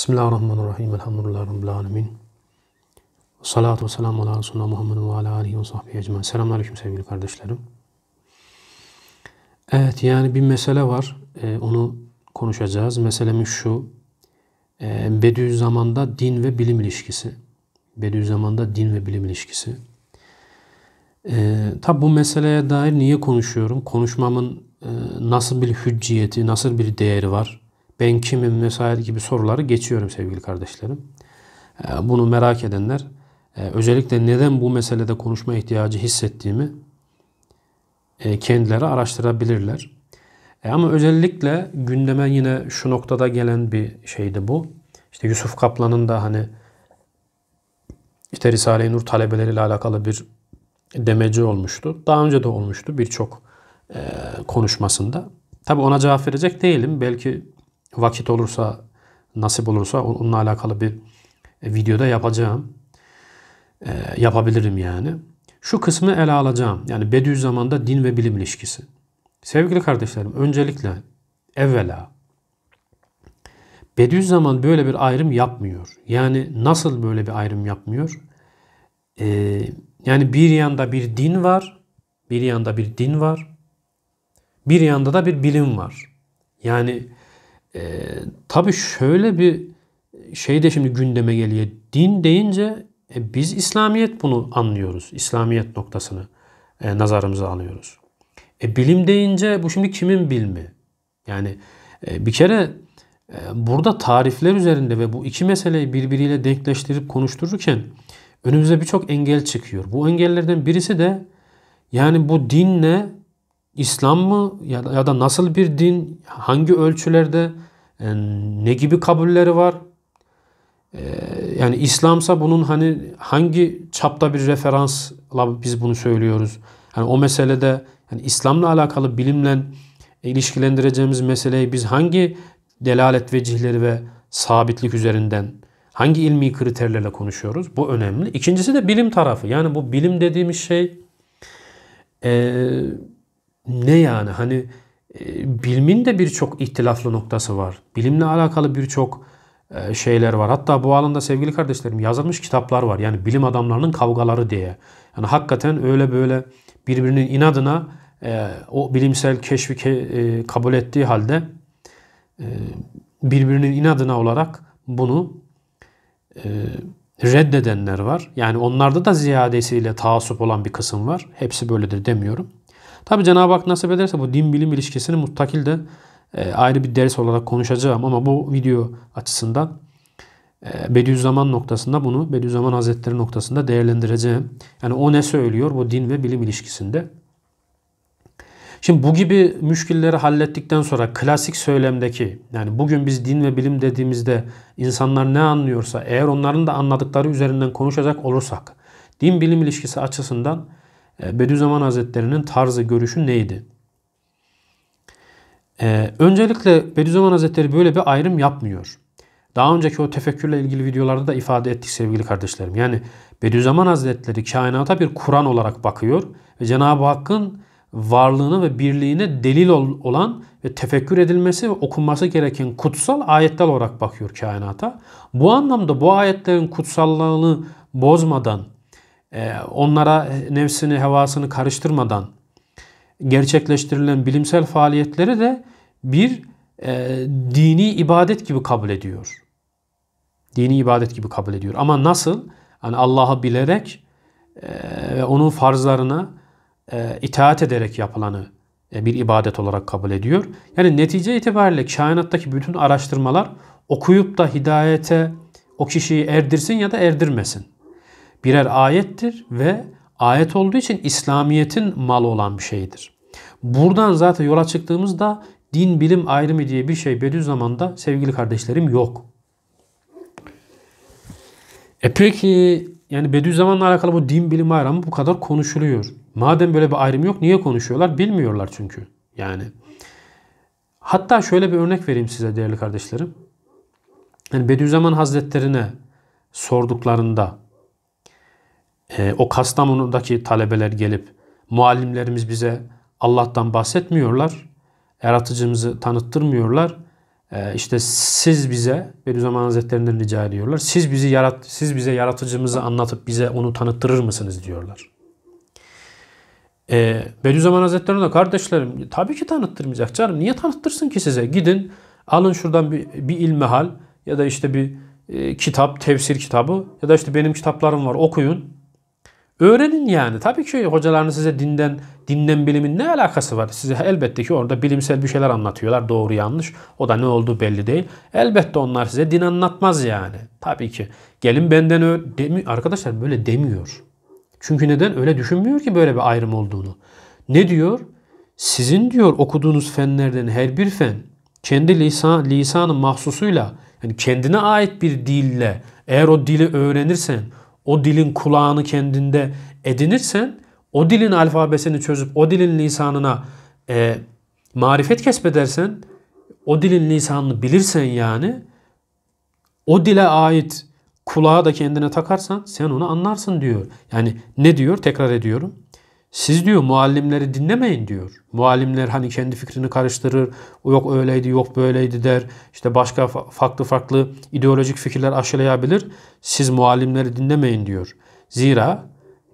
Bismillahirrahmanirrahim. Elhamdülillahi Rabbil alemin. Salatu ve selamu ala Resulullah Muhammedin ve ala alihi ve sahbihi ecmain. Selamun aleyküm sevgili kardeşlerim. Evet yani bir mesele var. Ee, onu konuşacağız. Meselemiz şu. Ee, Bediüzzaman'da din ve bilim ilişkisi. Bediüzzaman'da din ve bilim ilişkisi. Ee, Tabi bu meseleye dair niye konuşuyorum? Konuşmamın e, nasıl bir hücciyeti, nasıl bir değeri var? ben kimim vesaire gibi soruları geçiyorum sevgili kardeşlerim. Ee, bunu merak edenler e, özellikle neden bu meselede konuşma ihtiyacı hissettiğimi e, kendileri araştırabilirler. E, ama özellikle gündeme yine şu noktada gelen bir şeydi bu. İşte Yusuf Kaplan'ın da hani işte Risale-i Nur talebeleriyle alakalı bir demeci olmuştu. Daha önce de olmuştu birçok konuşmasında. Tabi ona cevap verecek değilim. Belki vakit olursa, nasip olursa onunla alakalı bir e, videoda yapacağım. E, yapabilirim yani. Şu kısmı ele alacağım. Yani Bediüzzaman'da din ve bilim ilişkisi. Sevgili kardeşlerim öncelikle evvela Bediüzzaman böyle bir ayrım yapmıyor. Yani nasıl böyle bir ayrım yapmıyor? Ee, yani bir yanda bir din var, bir yanda bir din var, bir yanda da bir bilim var. Yani e, tabii şöyle bir şey de şimdi gündeme geliyor. Din deyince e, biz İslamiyet bunu anlıyoruz. İslamiyet noktasını e, nazarımıza alıyoruz. E, bilim deyince bu şimdi kimin bilimi? Yani e, bir kere e, burada tarifler üzerinde ve bu iki meseleyi birbiriyle denkleştirip konuştururken önümüze birçok engel çıkıyor. Bu engellerden birisi de yani bu dinle İslam mı ya da, ya da nasıl bir din, hangi ölçülerde, e, ne gibi kabulleri var? E, yani İslamsa bunun hani hangi çapta bir referansla biz bunu söylüyoruz? Yani o meselede yani İslam'la alakalı bilimle ilişkilendireceğimiz meseleyi biz hangi delalet vecihleri ve sabitlik üzerinden hangi ilmi kriterlerle konuşuyoruz? Bu önemli. İkincisi de bilim tarafı. Yani bu bilim dediğimiz şey eee ne yani hani e, bilimin de birçok ihtilaflı noktası var. Bilimle alakalı birçok e, şeyler var. Hatta bu alanda sevgili kardeşlerim yazılmış kitaplar var. Yani bilim adamlarının kavgaları diye. Yani hakikaten öyle böyle birbirinin inadına e, o bilimsel keşfi kabul ettiği halde birbirinin inadına olarak bunu reddedenler var. Yani onlarda da ziyadesiyle taassup olan bir kısım var. Hepsi böyledir demiyorum. Tabi Cenab-ı Hak nasip ederse bu din bilim ilişkisini mutlakil de e, ayrı bir ders olarak konuşacağım ama bu video açısından e, Bediüzzaman noktasında bunu Bediüzzaman Hazretleri noktasında değerlendireceğim. Yani o ne söylüyor bu din ve bilim ilişkisinde? Şimdi bu gibi müşkilleri hallettikten sonra klasik söylemdeki yani bugün biz din ve bilim dediğimizde insanlar ne anlıyorsa eğer onların da anladıkları üzerinden konuşacak olursak din bilim ilişkisi açısından e, Bediüzzaman Hazretleri'nin tarzı, görüşü neydi? Ee, öncelikle Bediüzzaman Hazretleri böyle bir ayrım yapmıyor. Daha önceki o tefekkürle ilgili videolarda da ifade ettik sevgili kardeşlerim. Yani Bediüzzaman Hazretleri kainata bir Kur'an olarak bakıyor ve Cenab-ı Hakk'ın varlığını ve birliğine delil olan ve tefekkür edilmesi ve okunması gereken kutsal ayetler olarak bakıyor kainata. Bu anlamda bu ayetlerin kutsallığını bozmadan ee, onlara nefsini, hevasını karıştırmadan gerçekleştirilen bilimsel faaliyetleri de bir e, dini ibadet gibi kabul ediyor. Dini ibadet gibi kabul ediyor. Ama nasıl? Yani Allah'ı bilerek e, ve onun farzlarına e, itaat ederek yapılanı e, bir ibadet olarak kabul ediyor. Yani netice itibariyle kainattaki bütün araştırmalar okuyup da hidayete o kişiyi erdirsin ya da erdirmesin birer ayettir ve ayet olduğu için İslamiyet'in malı olan bir şeydir. Buradan zaten yola çıktığımızda din bilim ayrımı diye bir şey Bediüzzaman'da sevgili kardeşlerim yok. E peki yani Bediüzzaman'la alakalı bu din bilim ayrımı bu kadar konuşuluyor. Madem böyle bir ayrım yok niye konuşuyorlar? Bilmiyorlar çünkü. Yani hatta şöyle bir örnek vereyim size değerli kardeşlerim. Yani Bediüzzaman Hazretlerine sorduklarında e, o Kastamonu'daki talebeler gelip muallimlerimiz bize Allah'tan bahsetmiyorlar. Yaratıcımızı tanıttırmıyorlar. E, işte siz bize Bediüzzaman Hazretlerinden rica ediyorlar. Siz bizi yarat siz bize yaratıcımızı anlatıp bize onu tanıttırır mısınız diyorlar. E, Bediüzzaman Hazretlerine kardeşlerim tabii ki tanıttırmayacak canım. Niye tanıttırsın ki size? Gidin alın şuradan bir, bir ilmihal ya da işte bir e, kitap, tefsir kitabı ya da işte benim kitaplarım var okuyun. Öğrenin yani. Tabii ki hocalarınız size dinden, dinden bilimin ne alakası var? Size elbette ki orada bilimsel bir şeyler anlatıyorlar. Doğru yanlış. O da ne olduğu belli değil. Elbette onlar size din anlatmaz yani. Tabii ki. Gelin benden öyle Arkadaşlar böyle demiyor. Çünkü neden? Öyle düşünmüyor ki böyle bir ayrım olduğunu. Ne diyor? Sizin diyor okuduğunuz fenlerden her bir fen kendi lisan, lisanın mahsusuyla yani kendine ait bir dille eğer o dili öğrenirsen o dilin kulağını kendinde edinirsen o dilin alfabesini çözüp o dilin lisanına e, marifet kesbedersen o dilin lisanını bilirsen yani o dile ait kulağı da kendine takarsan sen onu anlarsın diyor. Yani ne diyor? Tekrar ediyorum. Siz diyor muallimleri dinlemeyin diyor. Muallimler hani kendi fikrini karıştırır. Yok öyleydi yok böyleydi der. İşte başka farklı farklı ideolojik fikirler aşılayabilir. Siz muallimleri dinlemeyin diyor. Zira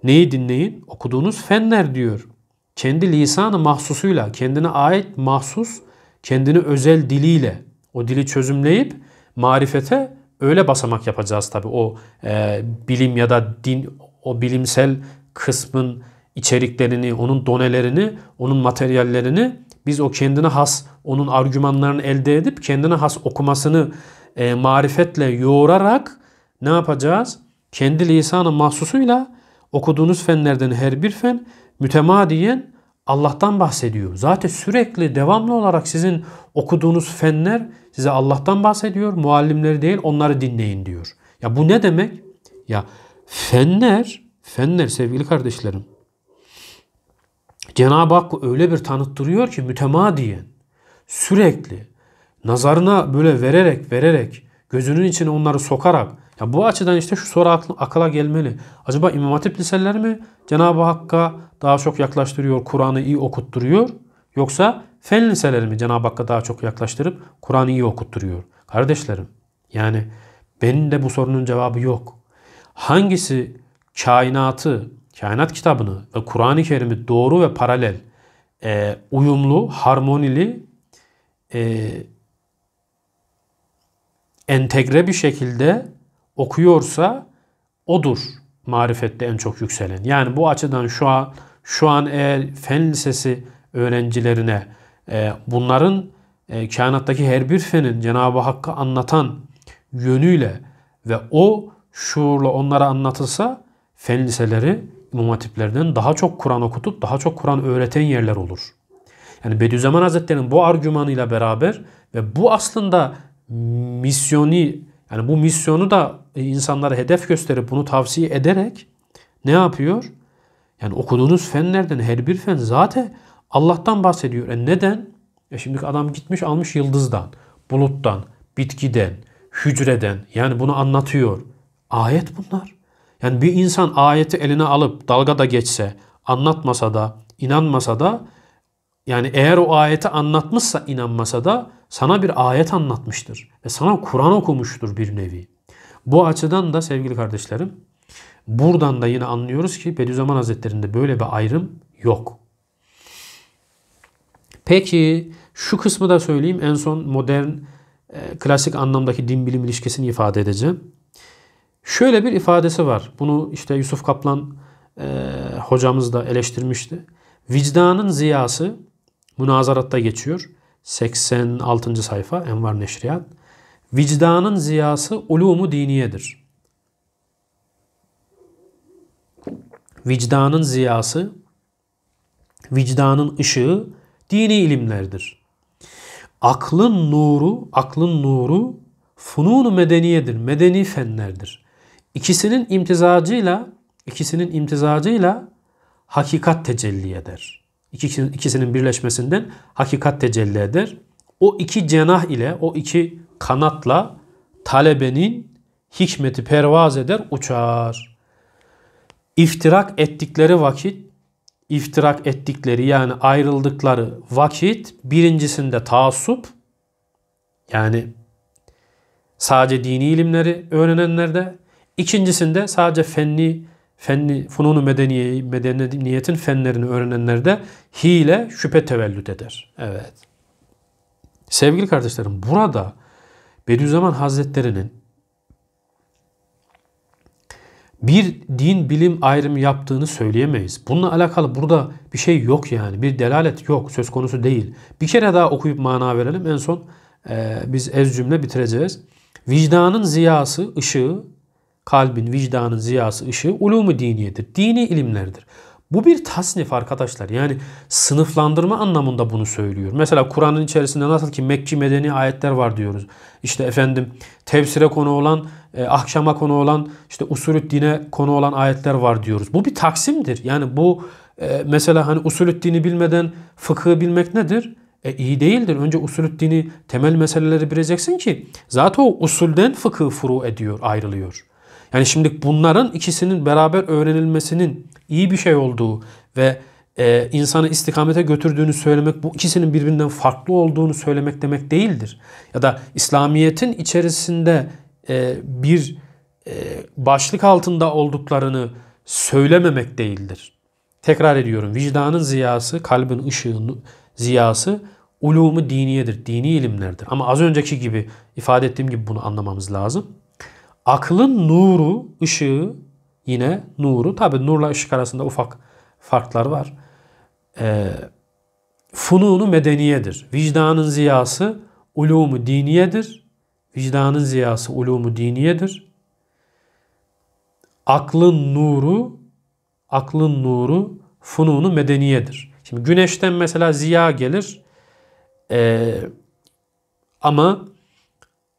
neyi dinleyin? Okuduğunuz fenler diyor. Kendi lisanı mahsusuyla, kendine ait mahsus, kendini özel diliyle o dili çözümleyip marifete öyle basamak yapacağız tabii. O e, bilim ya da din, o bilimsel kısmın içeriklerini, onun donelerini, onun materyallerini biz o kendine has, onun argümanlarını elde edip kendine has okumasını e, marifetle yoğurarak ne yapacağız? Kendi lisanı mahsusuyla okuduğunuz fenlerden her bir fen mütemadiyen Allah'tan bahsediyor. Zaten sürekli devamlı olarak sizin okuduğunuz fenler size Allah'tan bahsediyor. Muallimleri değil onları dinleyin diyor. Ya bu ne demek? Ya fenler, fenler sevgili kardeşlerim Cenab-ı Hak öyle bir tanıttırıyor ki mütemadiyen sürekli nazarına böyle vererek vererek gözünün içine onları sokarak ya bu açıdan işte şu soru aklı akla gelmeli. Acaba İmam Hatip liseleri mi Cenab-ı Hakk'a daha çok yaklaştırıyor, Kur'an'ı iyi okutturuyor? Yoksa fen liseler mi Cenab-ı Hakk'a daha çok yaklaştırıp Kur'an'ı iyi okutturuyor? Kardeşlerim yani benim de bu sorunun cevabı yok. Hangisi kainatı kainat kitabını ve Kur'an-ı Kerim'i doğru ve paralel, e, uyumlu, harmonili, e, entegre bir şekilde okuyorsa odur marifette en çok yükselen. Yani bu açıdan şu an şu an eğer fen lisesi öğrencilerine e, bunların e, kainattaki her bir fenin Cenab-ı Hakk'ı anlatan yönüyle ve o şuurla onlara anlatılsa fen liseleri imam hatiplerden daha çok Kur'an okutup daha çok Kur'an öğreten yerler olur. Yani Bediüzzaman Hazretleri'nin bu argümanıyla beraber ve bu aslında misyoni yani bu misyonu da insanlara hedef gösterip bunu tavsiye ederek ne yapıyor? Yani okuduğunuz fenlerden her bir fen zaten Allah'tan bahsediyor. E neden? E şimdi adam gitmiş almış yıldızdan, buluttan, bitkiden, hücreden yani bunu anlatıyor. Ayet bunlar. Yani bir insan ayeti eline alıp dalga da geçse, anlatmasa da, inanmasa da yani eğer o ayeti anlatmışsa inanmasa da sana bir ayet anlatmıştır. Ve sana Kur'an okumuştur bir nevi. Bu açıdan da sevgili kardeşlerim buradan da yine anlıyoruz ki Bediüzzaman Hazretleri'nde böyle bir ayrım yok. Peki şu kısmı da söyleyeyim en son modern e, klasik anlamdaki din bilim ilişkisini ifade edeceğim. Şöyle bir ifadesi var. Bunu işte Yusuf Kaplan e, hocamız da eleştirmişti. Vicdanın ziyası münazaratta geçiyor. 86. sayfa Envar Neşriyat. Vicdanın ziyası ulumu diniyedir. Vicdanın ziyası, vicdanın ışığı dini ilimlerdir. Aklın nuru, aklın nuru funun medeniyedir, medeni fenlerdir. İkisinin imtizacıyla ikisinin imtizacıyla hakikat tecelli eder. İkisinin, birleşmesinden hakikat tecelli eder. O iki cenah ile o iki kanatla talebenin hikmeti pervaz eder, uçar. İftirak ettikleri vakit iftirak ettikleri yani ayrıldıkları vakit birincisinde taassup yani sadece dini ilimleri öğrenenlerde İkincisinde sadece fenni fenni fununu medeniye, medeniyetin fenlerini öğrenenlerde hile şüphe tevellüt eder. Evet. Sevgili kardeşlerim burada Bediüzzaman Hazretleri'nin bir din bilim ayrımı yaptığını söyleyemeyiz. Bununla alakalı burada bir şey yok yani. Bir delalet yok. Söz konusu değil. Bir kere daha okuyup mana verelim. En son e, biz ez cümle bitireceğiz. Vicdanın ziyası, ışığı kalbin, vicdanın ziyası, ışığı ulumu diniyedir. Dini ilimlerdir. Bu bir tasnif arkadaşlar. Yani sınıflandırma anlamında bunu söylüyor. Mesela Kur'an'ın içerisinde nasıl ki Mekki medeni ayetler var diyoruz. İşte efendim tefsire konu olan, e, ahkama konu olan, işte usulü dine konu olan ayetler var diyoruz. Bu bir taksimdir. Yani bu e, mesela hani usulü dini bilmeden fıkıhı bilmek nedir? E, iyi değildir. Önce usulü dini temel meseleleri bileceksin ki zaten o usulden fıkıh furu ediyor, ayrılıyor. Yani şimdi bunların ikisinin beraber öğrenilmesinin iyi bir şey olduğu ve e, insanı istikamete götürdüğünü söylemek bu ikisinin birbirinden farklı olduğunu söylemek demek değildir. Ya da İslamiyet'in içerisinde e, bir e, başlık altında olduklarını söylememek değildir. Tekrar ediyorum vicdanın ziyası, kalbin ışığın ziyası ulumu diniyedir, dini ilimlerdir. Ama az önceki gibi ifade ettiğim gibi bunu anlamamız lazım. Aklın nuru, ışığı yine nuru. Tabi nurla ışık arasında ufak farklar var. E, fununu medeniyedir. Vicdanın ziyası ulumu diniyedir. Vicdanın ziyası ulumu diniyedir. Aklın nuru, aklın nuru fununu medeniyedir. Şimdi güneşten mesela ziya gelir. E, ama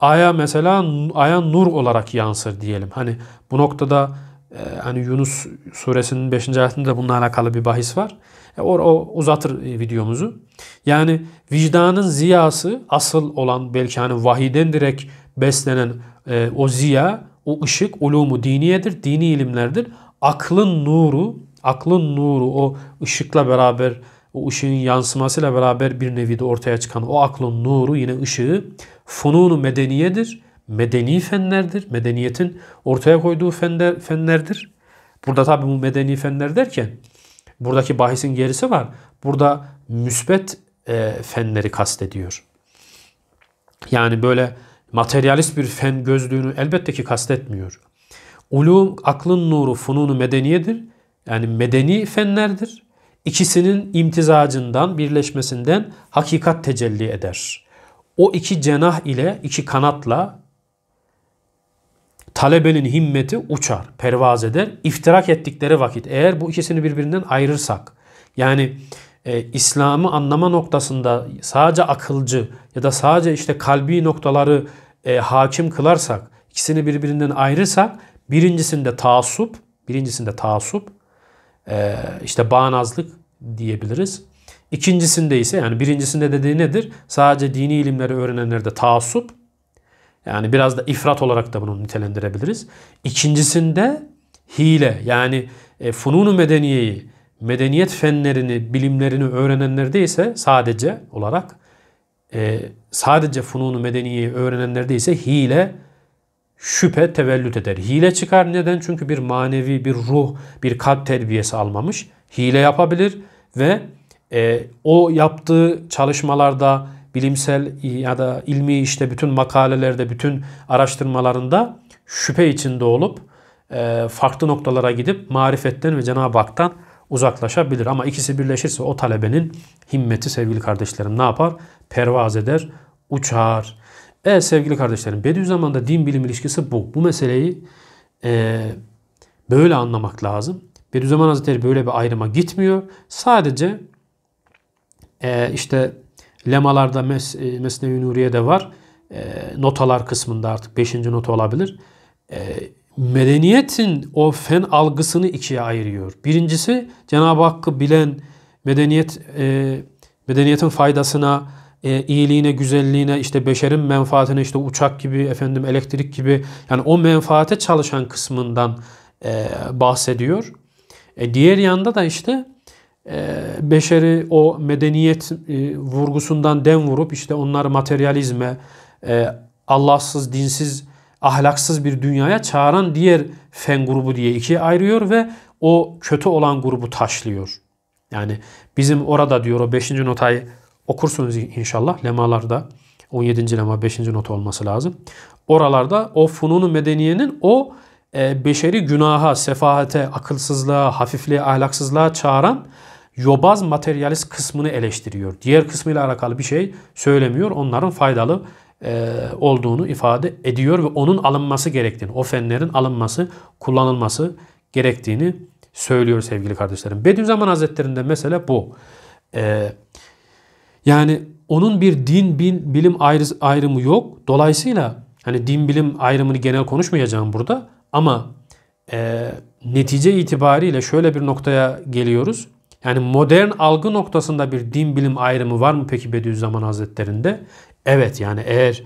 aya mesela aya nur olarak yansır diyelim. Hani bu noktada e, hani Yunus suresinin 5. ayetinde de bununla alakalı bir bahis var. E, o, o uzatır e, videomuzu. Yani vicdanın ziyası asıl olan belki hani vahiden direkt beslenen e, o ziya, o ışık ulumu diniyedir, dini ilimlerdir. Aklın nuru, aklın nuru o ışıkla beraber o ışığın yansımasıyla beraber bir nevi de ortaya çıkan o aklın nuru yine ışığı fununu medeniyedir. Medeni fenlerdir. Medeniyetin ortaya koyduğu fenler, fenlerdir. Burada tabi bu medeni fenler derken buradaki bahisin gerisi var. Burada müsbet e, fenleri kastediyor. Yani böyle materyalist bir fen gözlüğünü elbette ki kastetmiyor. Ulum aklın nuru fununu medeniyedir. Yani medeni fenlerdir. İkisinin imtizacından, birleşmesinden hakikat tecelli eder. O iki cenah ile, iki kanatla talebenin himmeti uçar, pervaz eder. İftirak ettikleri vakit eğer bu ikisini birbirinden ayırırsak, yani e, İslam'ı anlama noktasında sadece akılcı ya da sadece işte kalbi noktaları e, hakim kılarsak, ikisini birbirinden ayırırsak, birincisinde taassup, birincisinde taassup, e, işte bağnazlık, diyebiliriz. İkincisinde ise yani birincisinde dediği nedir? Sadece dini ilimleri öğrenenlerde taassup. Yani biraz da ifrat olarak da bunu nitelendirebiliriz. İkincisinde hile yani e, fununu medeniyeyi, medeniyet fenlerini, bilimlerini öğrenenlerde ise sadece olarak e, sadece fununu medeniyeyi öğrenenlerde ise hile şüphe tevellüt eder. Hile çıkar. Neden? Çünkü bir manevi, bir ruh, bir kalp terbiyesi almamış. Hile yapabilir ve e, o yaptığı çalışmalarda, bilimsel ya da ilmi işte bütün makalelerde, bütün araştırmalarında şüphe içinde olup e, farklı noktalara gidip marifetten ve Cenab-ı Hak'tan uzaklaşabilir. Ama ikisi birleşirse o talebenin himmeti sevgili kardeşlerim ne yapar? Pervaz eder, uçar. Evet sevgili kardeşlerim Bediüzzaman'da din bilim ilişkisi bu. Bu meseleyi e, böyle anlamak lazım. Bediüzzaman Hazretleri böyle bir ayrıma gitmiyor. Sadece e, işte lemalarda mes, e, Mesnevi Nuriye'de var. E, notalar kısmında artık 5. nota olabilir. E, medeniyetin o fen algısını ikiye ayırıyor. Birincisi Cenab-ı Hakk'ı bilen medeniyet e, medeniyetin faydasına e, iyiliğine, güzelliğine, işte beşerin menfaatine, işte uçak gibi, efendim elektrik gibi yani o menfaate çalışan kısmından e, bahsediyor. E, diğer yanda da işte e, beşeri o medeniyet e, vurgusundan dem vurup işte onları materyalizme, e, Allahsız, dinsiz, ahlaksız bir dünyaya çağıran diğer fen grubu diye ikiye ayırıyor ve o kötü olan grubu taşlıyor. Yani bizim orada diyor o 5. notayı okursunuz inşallah. Lemalarda 17. lema 5. not olması lazım. Oralarda o fununu medeniyenin o e, beşeri günaha, sefahate, akılsızlığa, hafifliğe, ahlaksızlığa çağıran yobaz materyalist kısmını eleştiriyor. Diğer kısmıyla alakalı bir şey söylemiyor. Onların faydalı e, olduğunu ifade ediyor ve onun alınması gerektiğini, o fenlerin alınması, kullanılması gerektiğini söylüyor sevgili kardeşlerim. Bediüzzaman Hazretleri'nde mesele bu. Eee yani onun bir din bin, bilim ayrımı yok. Dolayısıyla hani din bilim ayrımını genel konuşmayacağım burada ama e, netice itibariyle şöyle bir noktaya geliyoruz. Yani modern algı noktasında bir din bilim ayrımı var mı peki Bediüzzaman Hazretleri'nde? Evet yani eğer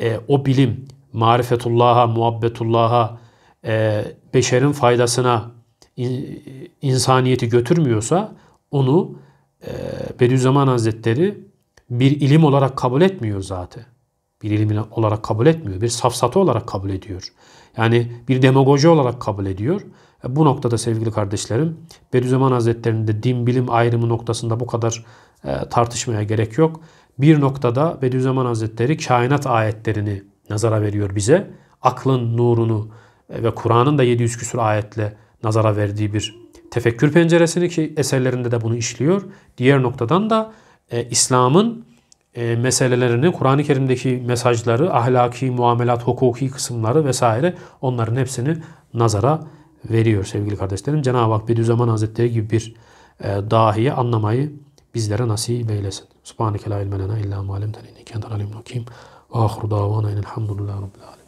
e, o bilim marifetullah'a, muhabbetullah'a, e, beşerin faydasına in, insaniyeti götürmüyorsa onu ee, Bediüzzaman Hazretleri bir ilim olarak kabul etmiyor zaten. Bir ilim olarak kabul etmiyor. Bir safsatı olarak kabul ediyor. Yani bir demagoji olarak kabul ediyor. E, bu noktada sevgili kardeşlerim Bediüzzaman Hazretleri'nin de din bilim ayrımı noktasında bu kadar e, tartışmaya gerek yok. Bir noktada Bediüzzaman Hazretleri kainat ayetlerini nazara veriyor bize. Aklın nurunu e, ve Kur'an'ın da 700 küsur ayetle nazara verdiği bir tefekkür penceresini ki eserlerinde de bunu işliyor. Diğer noktadan da e, İslam'ın e, meselelerini, Kur'an-ı Kerim'deki mesajları, ahlaki, muamelat, hukuki kısımları vesaire onların hepsini nazara veriyor sevgili kardeşlerim. Cenab-ı Hak Bediüzzaman Hazretleri gibi bir e, dahiye anlamayı bizlere nasip eylesin. Subhaneke la ilme lena illa ma alemtene inneke entel alim hakim. Ve ahru davana enelhamdülillahi rabbil alemin.